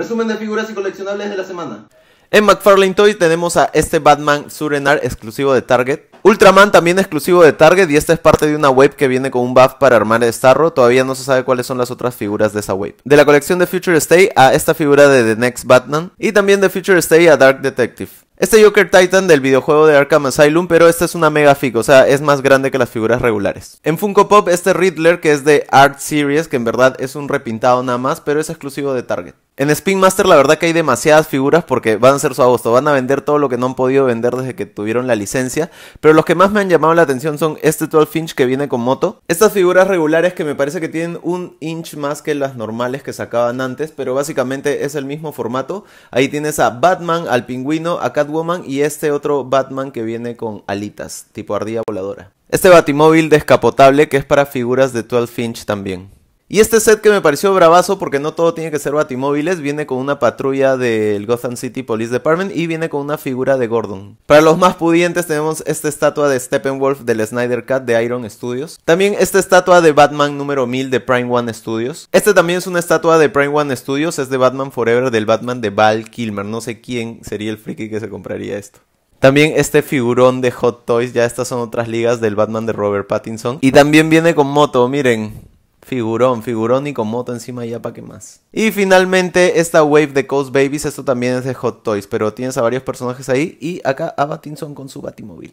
Resumen de figuras y coleccionables de la semana. En McFarlane Toys tenemos a este Batman Surenar exclusivo de Target. Ultraman también exclusivo de Target y esta es parte de una wave que viene con un buff para armar Starro. Todavía no se sabe cuáles son las otras figuras de esa wave. De la colección de Future Stay a esta figura de The Next Batman y también de Future Stay a Dark Detective. Este Joker Titan del videojuego de Arkham Asylum, pero esta es una mega o sea, es más grande que las figuras regulares. En Funko Pop, este Riddler, que es de Art Series, que en verdad es un repintado nada más, pero es exclusivo de Target. En Spin Master la verdad que hay demasiadas figuras porque van a ser su agosto, van a vender todo lo que no han podido vender desde que tuvieron la licencia, pero los que más me han llamado la atención son este 12 inch que viene con moto, estas figuras regulares que me parece que tienen un inch más que las normales que sacaban antes, pero básicamente es el mismo formato, ahí tienes a Batman, al pingüino, a y este otro Batman que viene con alitas, tipo ardilla voladora. Este batimóvil descapotable que es para figuras de 12 finch también. Y este set que me pareció bravazo porque no todo tiene que ser batimóviles, viene con una patrulla del Gotham City Police Department y viene con una figura de Gordon. Para los más pudientes tenemos esta estatua de Steppenwolf del Snyder Cut de Iron Studios. También esta estatua de Batman número 1000 de Prime One Studios. Este también es una estatua de Prime One Studios, es de Batman Forever del Batman de Val Kilmer. No sé quién sería el friki que se compraría esto. También este figurón de Hot Toys, ya estas son otras ligas del Batman de Robert Pattinson. Y también viene con moto, miren. Figurón, figurón y con moto encima ya para qué más. Y finalmente esta wave de Coast Babies, esto también es de Hot Toys, pero tienes a varios personajes ahí y acá a Batinson con su Batimóvil.